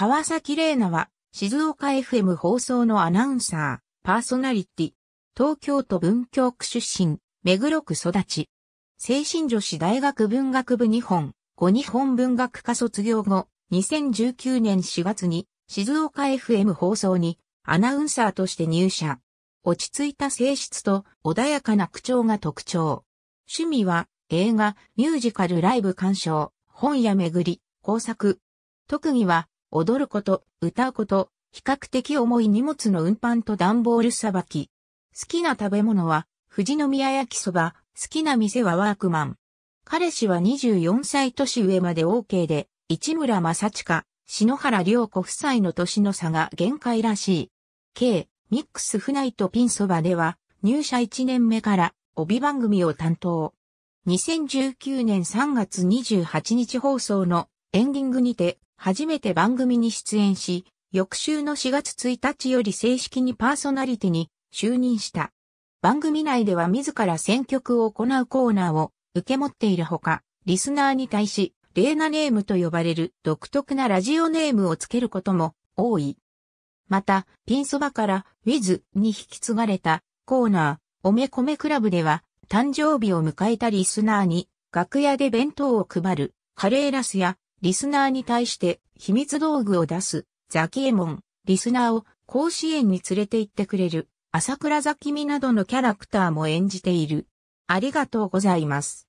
川崎玲奈は、静岡 FM 放送のアナウンサー、パーソナリティ、東京都文京区出身、目黒区育ち。精神女子大学文学部日本、五日本文学科卒業後、2019年4月に、静岡 FM 放送に、アナウンサーとして入社。落ち着いた性質と穏やかな口調が特徴。趣味は、映画、ミュージカルライブ鑑賞、本や巡り、工作。特技は、踊ること、歌うこと、比較的重い荷物の運搬と段ボールさばき。好きな食べ物は、富士宮焼きそば、好きな店はワークマン。彼氏は24歳年上まで OK で、市村正親、篠原涼子夫妻の年の差が限界らしい。K、ミックスフナイトピンそばでは、入社1年目から帯番組を担当。2019年3月28日放送のエンディングにて初めて番組に出演し、翌週の4月1日より正式にパーソナリティに就任した。番組内では自ら選曲を行うコーナーを受け持っているほか、リスナーに対し、レーナネームと呼ばれる独特なラジオネームをつけることも多い。また、ピンそばからウィズに引き継がれたコーナー、おめこめクラブでは、誕生日を迎えたリスナーに楽屋で弁当を配る、カレーラスやリスナーに対して秘密道具を出す、ザキエモン、リスナーを甲子園に連れて行ってくれる、朝倉ザキミなどのキャラクターも演じている。ありがとうございます。